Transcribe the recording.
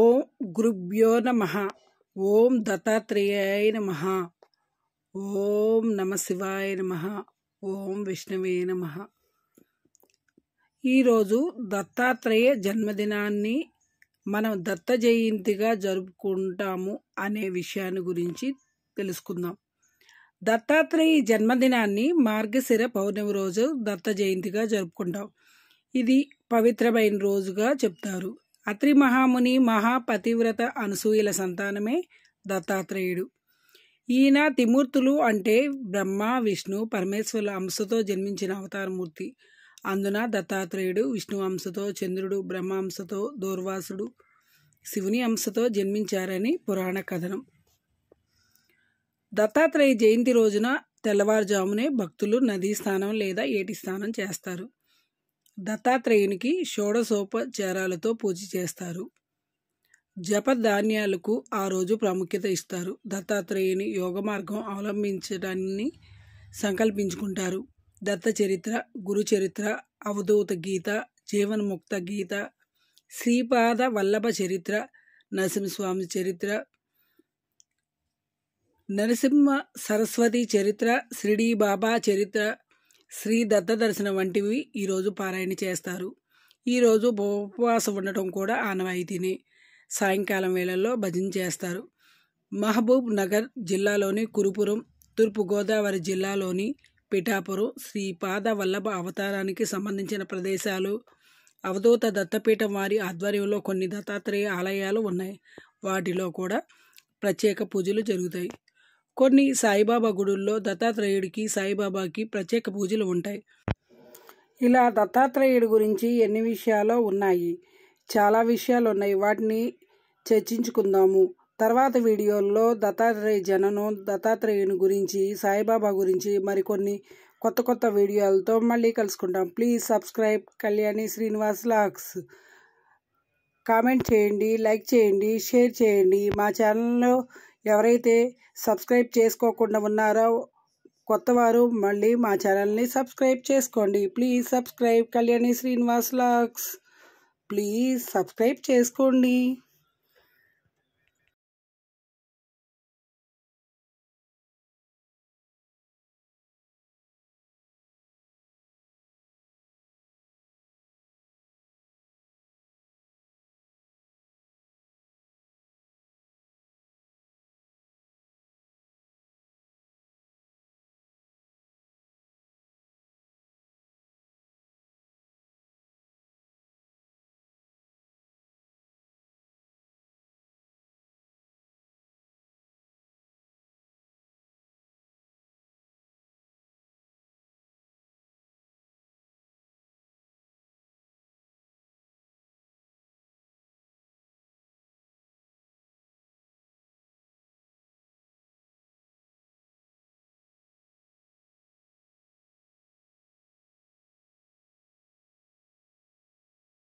ఓం గురుభ్యో నమ ఓం దత్తాత్రేయాయ నమ ఓం నమ శివాయ నమ ఓం విష్ణవే నమ ఈరోజు దత్తాత్రేయ జన్మదినాన్ని మనం దత్త జయంతిగా జరుపుకుంటాము అనే విషయాన్ని గురించి తెలుసుకుందాం దత్తాత్రేయ జన్మదినాన్ని మార్గశిర పౌర్ణమి రోజు దత్త జయంతిగా జరుపుకుంటాం ఇది పవిత్రమైన రోజుగా చెప్తారు అత్రి మహాముని మహాపతివ్రత అనసూయల సంతానమే దత్తాత్రేయుడు ఈయన తిమూర్తులు అంటే బ్రహ్మ విష్ణు పరమేశ్వరుల అంశతో జన్మించిన అవతారమూర్తి అందున దత్తాత్రేయుడు విష్ణు అంశతో చంద్రుడు బ్రహ్మ అంశతో దూర్వాసుడు శివుని అంశతో జన్మించారని పురాణ కథనం దత్తాత్రేయ జయంతి రోజున తెల్లవారుజామునే భక్తులు నదీ స్నానం లేదా ఏటి స్నానం చేస్తారు దత్తాత్రేయునికి షోడసోపచారాలతో పూజ చేస్తారు జప ధాన్యాలకు ఆ రోజు ప్రాముఖ్యత ఇస్తారు దత్తాత్రేయుని యోగ మార్గం అవలంబించడాన్ని సంకల్పించుకుంటారు దత్త చరిత్ర గురు చరిత్ర అవధూత గీత జీవన్ముక్త గీత శ్రీపాద వల్లభ చరిత్ర నరసింహస్వామి చరిత్ర నరసింహ సరస్వతి చరిత్ర బాబా చరిత్ర శ్రీ దత్త దర్శనం వంటివి ఈరోజు పారాయణ చేస్తారు ఈరోజు ఉపవాసం ఉండటం కూడా ఆనవాయితీని సాయంకాలం వేళల్లో భజన చేస్తారు మహబూబ్ నగర్ జిల్లాలోని కురుపురం తూర్పుగోదావరి జిల్లాలోని పిఠాపురం శ్రీ పాద వల్లభ అవతారానికి సంబంధించిన ప్రదేశాలు అవధూత దత్తపీఠం వారి ఆధ్వర్యంలో కొన్ని దత్తాత్రేయ ఆలయాలు ఉన్నాయి వాటిలో కూడా ప్రత్యేక పూజలు జరుగుతాయి కొన్ని సాయిబాబా గుడుల్లో దత్తాత్రేయుడికి సాయిబాబాకి ప్రత్యేక పూజలు ఉంటాయి ఇలా దత్తాత్రేయుడి గురించి ఎన్ని విషయాలు ఉన్నాయి చాలా విషయాలు ఉన్నాయి వాటిని చర్చించుకుందాము తర్వాత వీడియోల్లో దత్తాత్రేయ జననం దత్తాత్రేయుని గురించి సాయిబాబా గురించి మరికొన్ని కొత్త కొత్త వీడియోలతో మళ్ళీ కలుసుకుంటాం please subscribe Kalyani Srinivas vlogs comment చేయండి లైక్ చేయండి షేర్ చేయండి మా ఛానల్లో ఎవరైతే సబ్స్క్రైబ్ చేసుకోకుండా ఉన్నారో కొత్తవారు మళ్ళీ మా ఛానల్ని సబ్స్క్రైబ్ చేసుకోండి please subscribe Kalyani Srinivas vlogs please subscribe చేసుకోండి